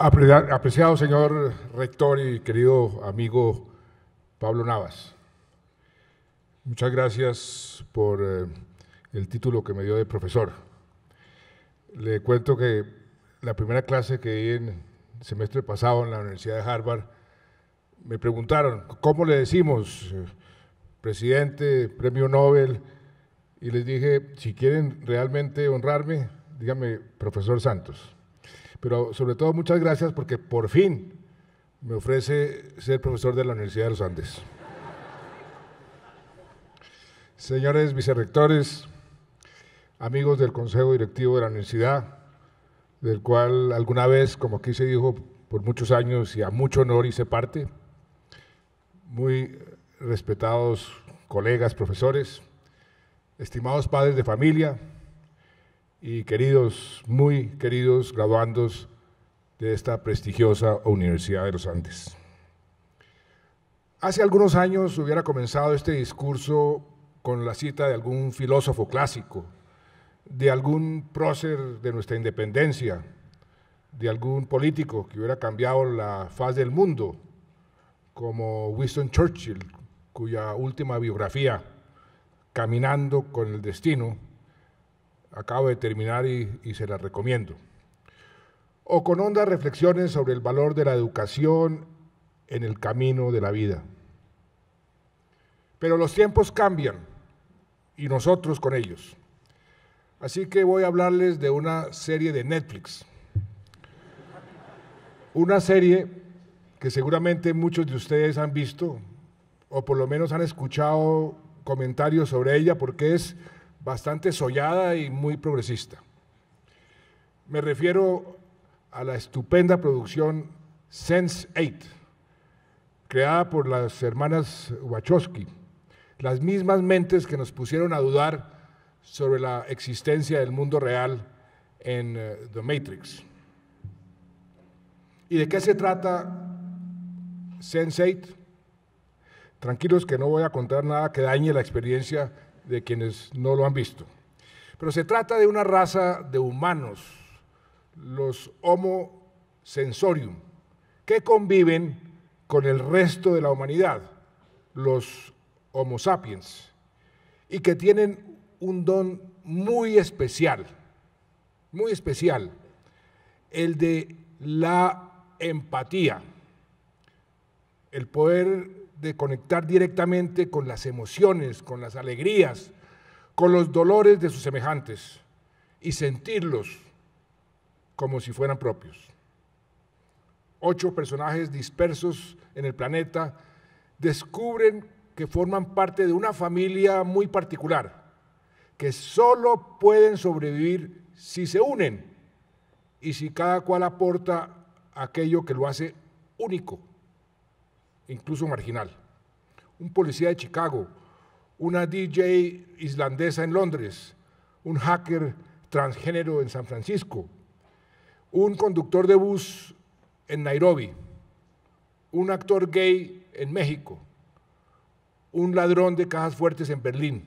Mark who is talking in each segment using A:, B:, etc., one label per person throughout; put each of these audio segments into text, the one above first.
A: Apreciado señor rector y querido amigo Pablo Navas, muchas gracias por eh, el título que me dio de profesor. Le cuento que la primera clase que di en el semestre pasado en la Universidad de Harvard, me preguntaron, ¿cómo le decimos eh, presidente, premio Nobel? Y les dije, si quieren realmente honrarme, díganme profesor Santos pero sobre todo muchas gracias porque por fin me ofrece ser profesor de la Universidad de los Andes. Señores vicerrectores, amigos del Consejo Directivo de la Universidad, del cual alguna vez, como aquí se dijo, por muchos años y a mucho honor hice parte, muy respetados colegas, profesores, estimados padres de familia, y queridos, muy queridos graduandos de esta prestigiosa Universidad de los Andes. Hace algunos años hubiera comenzado este discurso con la cita de algún filósofo clásico, de algún prócer de nuestra independencia, de algún político que hubiera cambiado la faz del mundo, como Winston Churchill, cuya última biografía, Caminando con el Destino, acabo de terminar y, se la recomiendo. O con hondas reflexiones sobre el valor de la educación en el camino de la vida. Pero los tiempos cambian y nosotros con ellos. Así que voy a hablarles de una serie de Netflix. Una serie que seguramente muchos de ustedes han visto o por lo menos han escuchado comentarios sobre ella porque es bastante sollada y muy progresista. Me refiero a la estupenda producción Sense 8, creada por las hermanas Wachowski, las mismas mentes que nos pusieron a dudar sobre la existencia del mundo real en eh, The Matrix. ¿Y de qué se trata Sense 8? Tranquilos que no voy a contar nada que dañe la experiencia de quienes no lo han visto. Pero se trata de una raza de humanos, los Homo sensorium, que conviven con el resto de la humanidad, los Homo sapiens, y que tienen un don muy especial, muy especial, el de la empatía, el poder de conectar directamente con las emociones, con las alegrías, con los dolores de sus semejantes y sentirlos como si fueran propios. Ocho personajes dispersos en el planeta descubren que forman parte de una familia muy particular, que solo pueden sobrevivir si se unen y si cada cual aporta aquello que lo hace único incluso marginal. Un policía de Chicago, una DJ islandesa en Londres, un hacker transgénero en San Francisco, un conductor de bus en Nairobi, un actor gay en México, un ladrón de cajas fuertes en Berlín,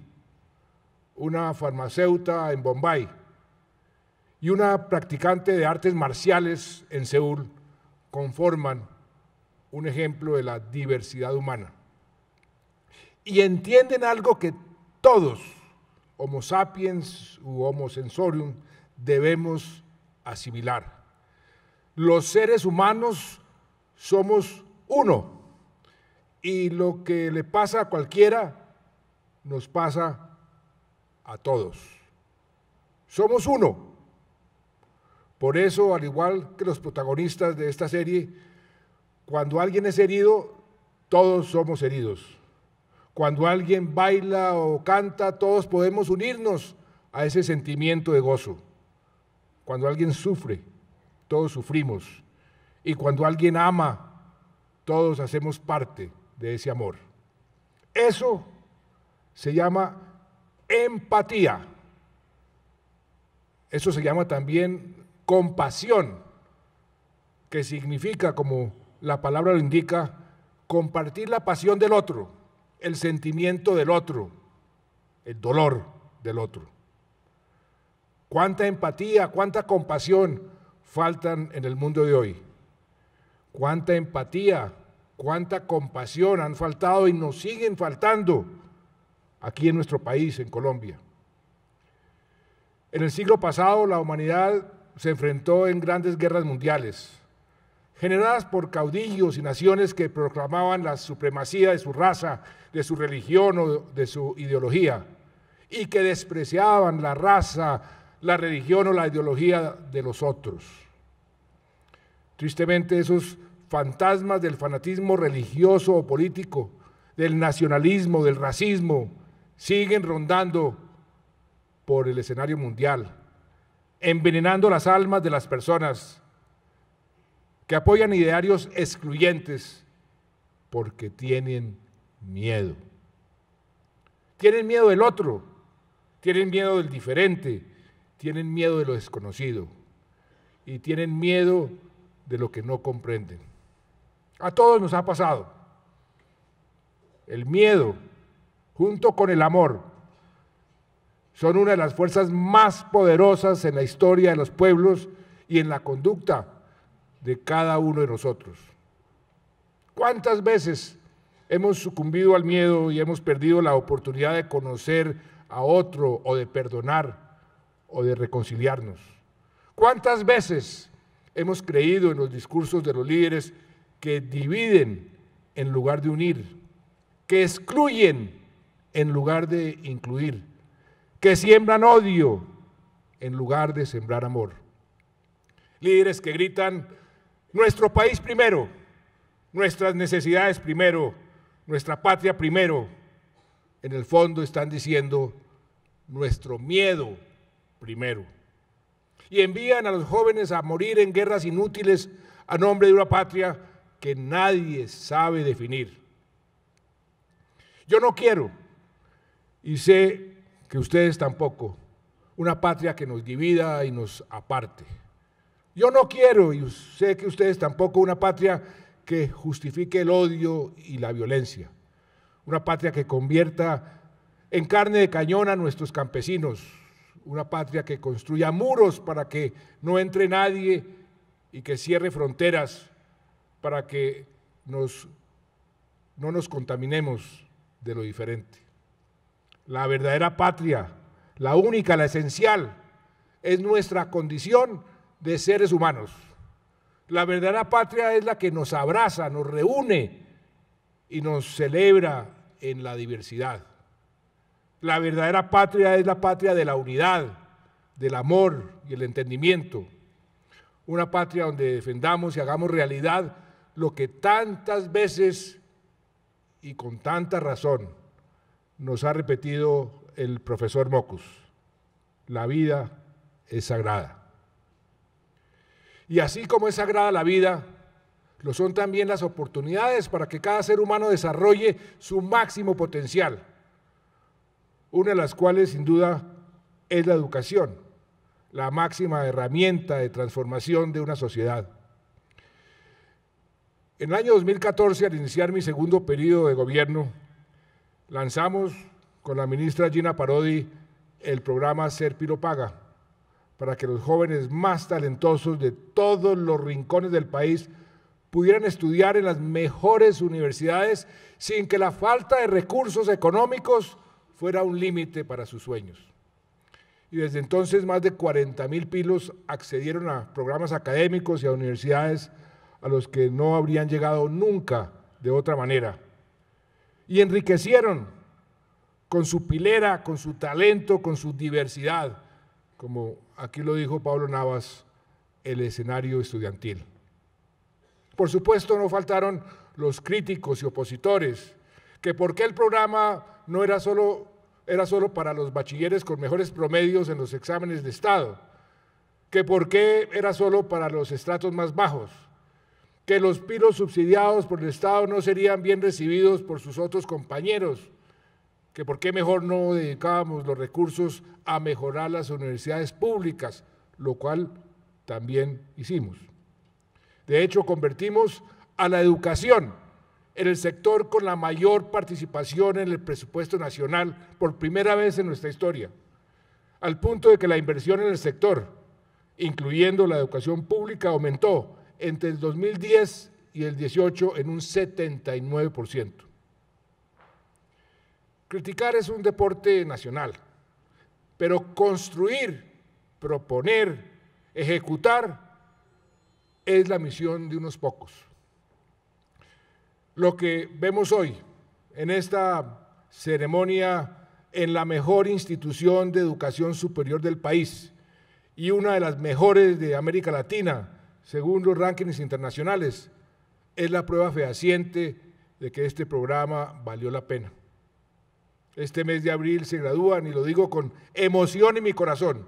A: una farmacéutica en Bombay y una practicante de artes marciales en Seúl conforman un ejemplo de la diversidad humana. Y entienden algo que todos, Homo sapiens u Homo sensorium, debemos asimilar. Los seres humanos somos uno y lo que le pasa a cualquiera nos pasa a todos. Somos uno. Por eso, al igual que los protagonistas de esta serie, cuando alguien es herido, todos somos heridos. Cuando alguien baila o canta, todos podemos unirnos a ese sentimiento de gozo. Cuando alguien sufre, todos sufrimos. Y cuando alguien ama, todos hacemos parte de ese amor. Eso se llama empatía. Eso se llama también compasión, que significa, como la palabra lo indica, compartir la pasión del otro, el sentimiento del otro, el dolor del otro. Cuánta empatía, cuánta compasión faltan en el mundo de hoy. Cuánta empatía, cuánta compasión han faltado y nos siguen faltando aquí en nuestro país, en Colombia. En el siglo pasado la humanidad se enfrentó en grandes guerras mundiales, generadas por caudillos y naciones que proclamaban la supremacía de su raza, de su religión o de su ideología, y que despreciaban la raza, la religión o la ideología de los otros. Tristemente, esos fantasmas del fanatismo religioso o político, del nacionalismo, del racismo, siguen rondando por el escenario mundial, envenenando las almas de las personas que apoyan idearios excluyentes porque tienen miedo. Tienen miedo del otro, tienen miedo del diferente, tienen miedo de lo desconocido y tienen miedo de lo que no comprenden. A todos nos ha pasado. El miedo, junto con el amor, son una de las fuerzas más poderosas en la historia de los pueblos y en la conducta de cada uno de nosotros. ¿Cuántas veces hemos sucumbido al miedo y hemos perdido la oportunidad de conocer a otro o de perdonar o de reconciliarnos? ¿Cuántas veces hemos creído en los discursos de los líderes que dividen en lugar de unir, que excluyen en lugar de incluir, que siembran odio en lugar de sembrar amor? Líderes que gritan nuestro país primero, nuestras necesidades primero, nuestra patria primero. En el fondo están diciendo nuestro miedo primero. Y envían a los jóvenes a morir en guerras inútiles a nombre de una patria que nadie sabe definir. Yo no quiero, y sé que ustedes tampoco, una patria que nos divida y nos aparte. Yo no quiero, y sé que ustedes tampoco, una patria que justifique el odio y la violencia. Una patria que convierta en carne de cañón a nuestros campesinos. Una patria que construya muros para que no entre nadie y que cierre fronteras para que nos, no nos contaminemos de lo diferente. La verdadera patria, la única, la esencial, es nuestra condición de seres humanos. La verdadera patria es la que nos abraza, nos reúne y nos celebra en la diversidad. La verdadera patria es la patria de la unidad, del amor y el entendimiento. Una patria donde defendamos y hagamos realidad lo que tantas veces y con tanta razón nos ha repetido el profesor Mocus. La vida es sagrada. Y así como es sagrada la vida, lo son también las oportunidades para que cada ser humano desarrolle su máximo potencial, una de las cuales sin duda es la educación, la máxima herramienta de transformación de una sociedad. En el año 2014, al iniciar mi segundo periodo de gobierno, lanzamos con la ministra Gina Parodi el programa Ser Piro Paga, para que los jóvenes más talentosos de todos los rincones del país pudieran estudiar en las mejores universidades sin que la falta de recursos económicos fuera un límite para sus sueños. Y desde entonces más de 40 mil pilos accedieron a programas académicos y a universidades a los que no habrían llegado nunca de otra manera. Y enriquecieron con su pilera, con su talento, con su diversidad como aquí lo dijo Pablo Navas, el escenario estudiantil. Por supuesto, no faltaron los críticos y opositores, que por qué el programa no era solo, era para los bachilleres con mejores promedios en los exámenes de Estado, que por qué era solo para los estratos más bajos, que los pilos subsidiados por el Estado no serían bien recibidos por sus otros compañeros, que por qué mejor no dedicábamos los recursos a mejorar las universidades públicas, lo cual también hicimos. De hecho, convertimos a la educación en el sector con la mayor participación en el presupuesto nacional por primera vez en nuestra historia, al punto de que la inversión en el sector, incluyendo la educación pública, aumentó entre el 2010 y el 18 en un 79%. Criticar es un deporte nacional, pero construir, proponer, ejecutar es la misión de unos pocos. Lo que vemos hoy en esta ceremonia en la mejor institución de educación superior del país y una de las mejores de América Latina, según los rankings internacionales, es la prueba fehaciente de que este programa valió la pena. Este mes de abril se gradúan y lo digo con emoción en mi corazón.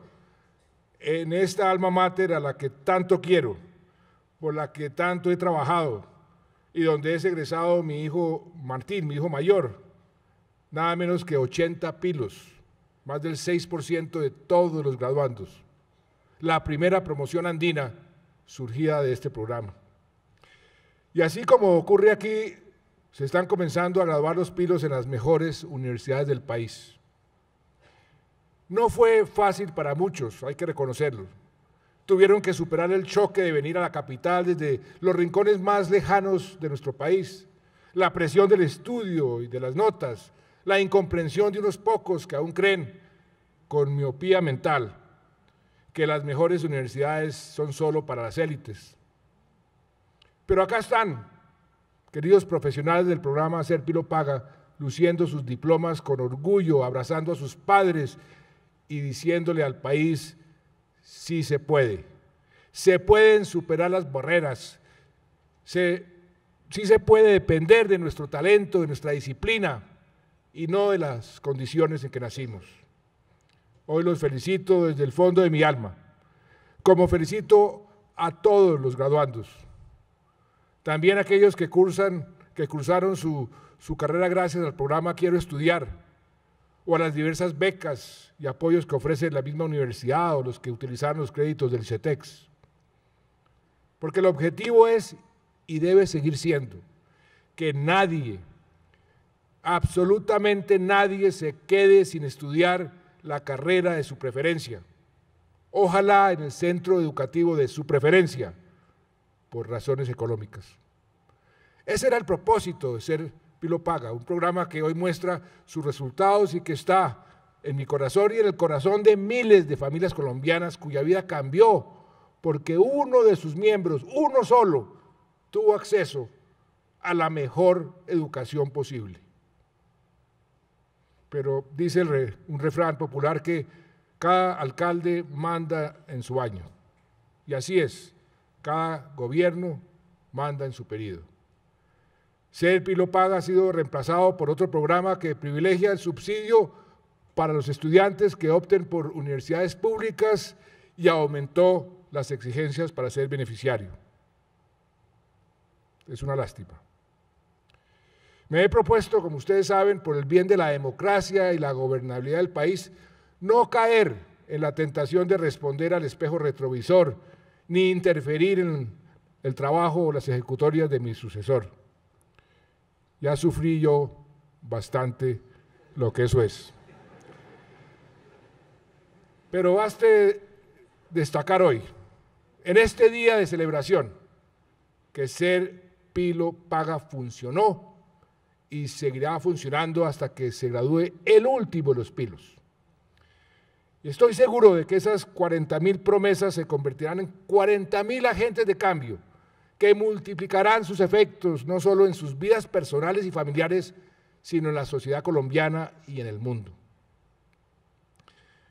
A: En esta alma mater a la que tanto quiero, por la que tanto he trabajado y donde es egresado mi hijo Martín, mi hijo mayor, nada menos que 80 pilos, más del 6% de todos los graduandos. La primera promoción andina surgida de este programa. Y así como ocurre aquí, se están comenzando a graduar los pilos en las mejores universidades del país. No fue fácil para muchos, hay que reconocerlo. Tuvieron que superar el choque de venir a la capital desde los rincones más lejanos de nuestro país, la presión del estudio y de las notas, la incomprensión de unos pocos que aún creen, con miopía mental, que las mejores universidades son solo para las élites. Pero acá están, Queridos profesionales del programa Ser Pilo Paga, luciendo sus diplomas con orgullo, abrazando a sus padres y diciéndole al país, sí se puede. Se pueden superar las barreras. sí se puede depender de nuestro talento, de nuestra disciplina y no de las condiciones en que nacimos. Hoy los felicito desde el fondo de mi alma, como felicito a todos los graduandos. También aquellos que, cursan, que cursaron su, su carrera gracias al programa Quiero Estudiar o a las diversas becas y apoyos que ofrece la misma universidad o los que utilizaron los créditos del CETEX. Porque el objetivo es y debe seguir siendo que nadie, absolutamente nadie se quede sin estudiar la carrera de su preferencia. Ojalá en el centro educativo de su preferencia por razones económicas. Ese era el propósito de ser Pilopaga, un programa que hoy muestra sus resultados y que está en mi corazón y en el corazón de miles de familias colombianas cuya vida cambió porque uno de sus miembros, uno solo, tuvo acceso a la mejor educación posible. Pero dice un refrán popular que cada alcalde manda en su año. Y así es. Cada gobierno manda en su periodo. Ser Paga ha sido reemplazado por otro programa que privilegia el subsidio para los estudiantes que opten por universidades públicas y aumentó las exigencias para ser beneficiario. Es una lástima. Me he propuesto, como ustedes saben, por el bien de la democracia y la gobernabilidad del país, no caer en la tentación de responder al espejo retrovisor ni interferir en el trabajo o las ejecutorias de mi sucesor. Ya sufrí yo bastante lo que eso es. Pero baste destacar hoy, en este día de celebración, que ser pilo paga funcionó y seguirá funcionando hasta que se gradúe el último de los pilos estoy seguro de que esas 40.000 mil promesas se convertirán en 40.000 mil agentes de cambio que multiplicarán sus efectos no solo en sus vidas personales y familiares, sino en la sociedad colombiana y en el mundo.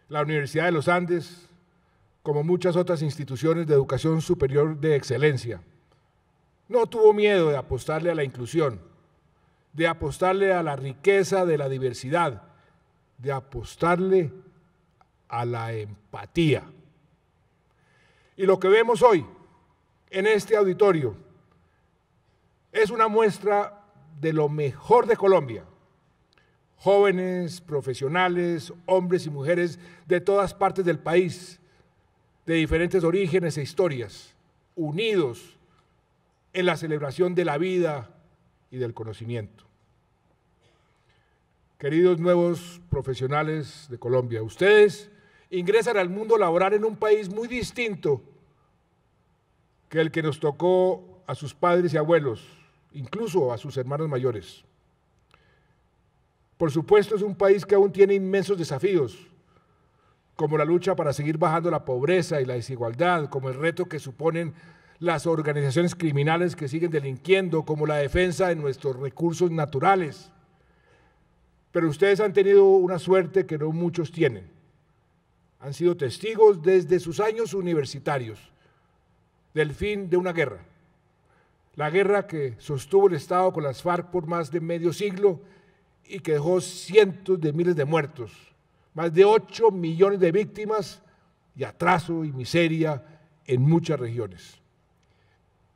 A: La Universidad de los Andes, como muchas otras instituciones de educación superior de excelencia, no tuvo miedo de apostarle a la inclusión, de apostarle a la riqueza de la diversidad, de apostarle a a la empatía. Y lo que vemos hoy en este auditorio es una muestra de lo mejor de Colombia. Jóvenes, profesionales, hombres y mujeres de todas partes del país, de diferentes orígenes e historias, unidos en la celebración de la vida y del conocimiento. Queridos nuevos profesionales de Colombia, ustedes ingresar al mundo laboral en un país muy distinto que el que nos tocó a sus padres y abuelos, incluso a sus hermanos mayores. Por supuesto, es un país que aún tiene inmensos desafíos, como la lucha para seguir bajando la pobreza y la desigualdad, como el reto que suponen las organizaciones criminales que siguen delinquiendo, como la defensa de nuestros recursos naturales. Pero ustedes han tenido una suerte que no muchos tienen han sido testigos desde sus años universitarios del fin de una guerra. La guerra que sostuvo el Estado con las FARC por más de medio siglo y que dejó cientos de miles de muertos, más de 8 millones de víctimas y atraso y miseria en muchas regiones.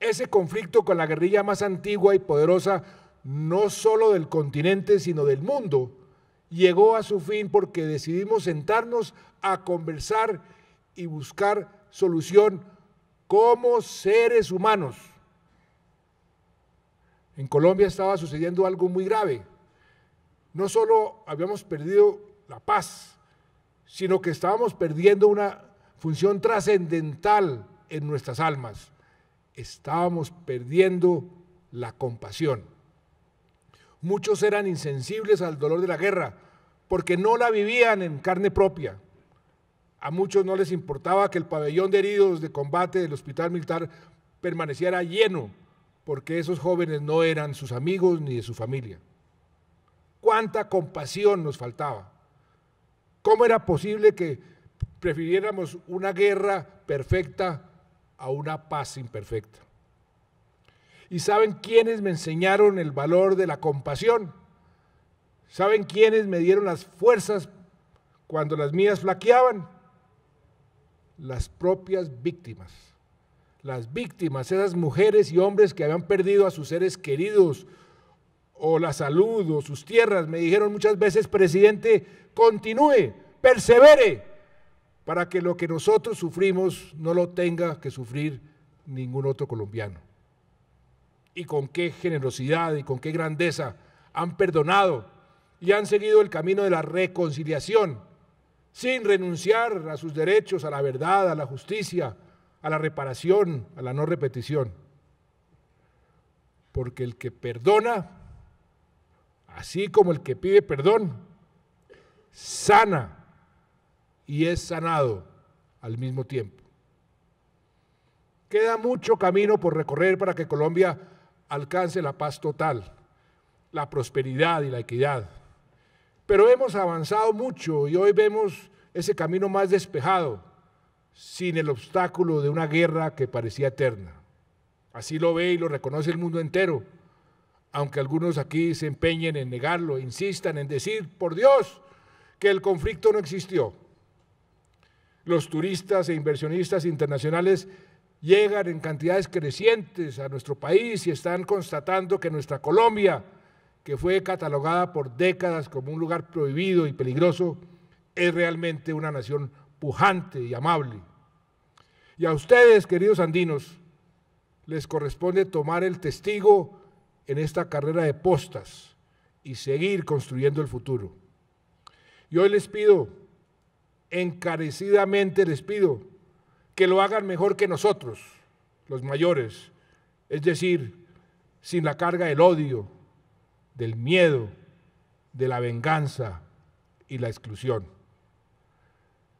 A: Ese conflicto con la guerrilla más antigua y poderosa no solo del continente, sino del mundo, llegó a su fin porque decidimos sentarnos a conversar y buscar solución como seres humanos. En Colombia estaba sucediendo algo muy grave. No solo habíamos perdido la paz, sino que estábamos perdiendo una función trascendental en nuestras almas. Estábamos perdiendo la compasión. Muchos eran insensibles al dolor de la guerra, porque no la vivían en carne propia. A muchos no les importaba que el pabellón de heridos de combate del hospital militar permaneciera lleno, porque esos jóvenes no eran sus amigos ni de su familia. ¿Cuánta compasión nos faltaba? ¿Cómo era posible que prefiriéramos una guerra perfecta a una paz imperfecta? ¿Y saben quiénes me enseñaron el valor de la compasión? ¿Saben quiénes me dieron las fuerzas cuando las mías flaqueaban? Las propias víctimas. Las víctimas, esas mujeres y hombres que habían perdido a sus seres queridos o la salud o sus tierras, me dijeron muchas veces, presidente, continúe, persevere, para que lo que nosotros sufrimos no lo tenga que sufrir ningún otro colombiano. Y con qué generosidad y con qué grandeza han perdonado y han seguido el camino de la reconciliación, sin renunciar a sus derechos, a la verdad, a la justicia, a la reparación, a la no repetición. Porque el que perdona, así como el que pide perdón, sana y es sanado al mismo tiempo. Queda mucho camino por recorrer para que Colombia alcance la paz total, la prosperidad y la equidad. Pero hemos avanzado mucho y hoy vemos ese camino más despejado, sin el obstáculo de una guerra que parecía eterna. Así lo ve y lo reconoce el mundo entero, aunque algunos aquí se empeñen en negarlo, insistan en decir, por Dios, que el conflicto no existió. Los turistas e inversionistas internacionales llegan en cantidades crecientes a nuestro país y están constatando que nuestra Colombia que fue catalogada por décadas como un lugar prohibido y peligroso, es realmente una nación pujante y amable. Y a ustedes, queridos andinos, les corresponde tomar el testigo en esta carrera de postas y seguir construyendo el futuro. Y hoy les pido, encarecidamente les pido, que lo hagan mejor que nosotros, los mayores, es decir, sin la carga del odio, del miedo, de la venganza y la exclusión.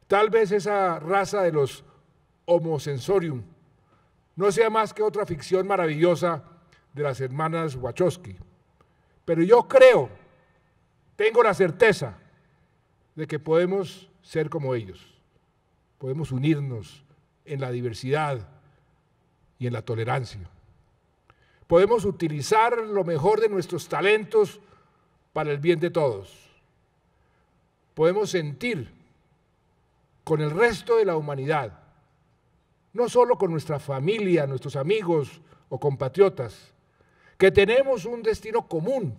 A: Tal vez esa raza de los homo sensorium no sea más que otra ficción maravillosa de las hermanas Wachowski. Pero yo creo, tengo la certeza de que podemos ser como ellos. Podemos unirnos en la diversidad y en la tolerancia podemos utilizar lo mejor de nuestros talentos para el bien de todos. Podemos sentir con el resto de la humanidad, no solo con nuestra familia, nuestros amigos o compatriotas, que tenemos un destino común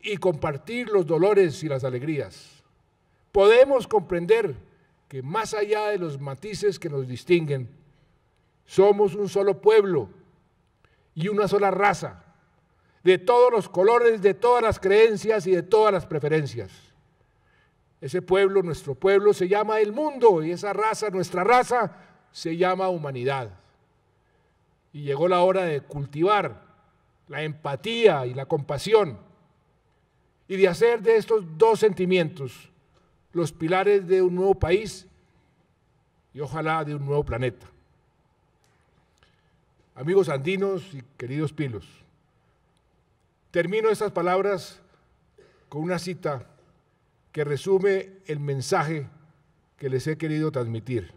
A: y compartir los dolores y las alegrías. Podemos comprender que más allá de los matices que nos distinguen, somos un solo pueblo y una sola raza, de todos los colores, de todas las creencias y de todas las preferencias. Ese pueblo, nuestro pueblo, se llama el mundo y esa raza, nuestra raza, se llama humanidad. Y llegó la hora de cultivar la empatía y la compasión y de hacer de estos dos sentimientos los pilares de un nuevo país y ojalá de un nuevo planeta. Amigos andinos y queridos pilos, termino estas palabras con una cita que resume el mensaje que les he querido transmitir.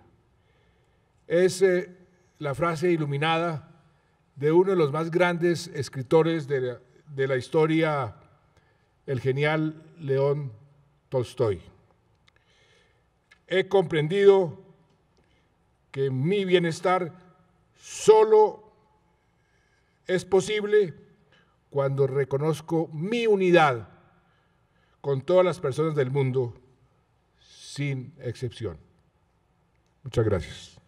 A: Es eh, la frase iluminada de uno de los más grandes escritores de la, de la historia, el genial León Tolstoy. He comprendido que mi bienestar solo es posible cuando reconozco mi unidad con todas las personas del mundo, sin excepción. Muchas gracias.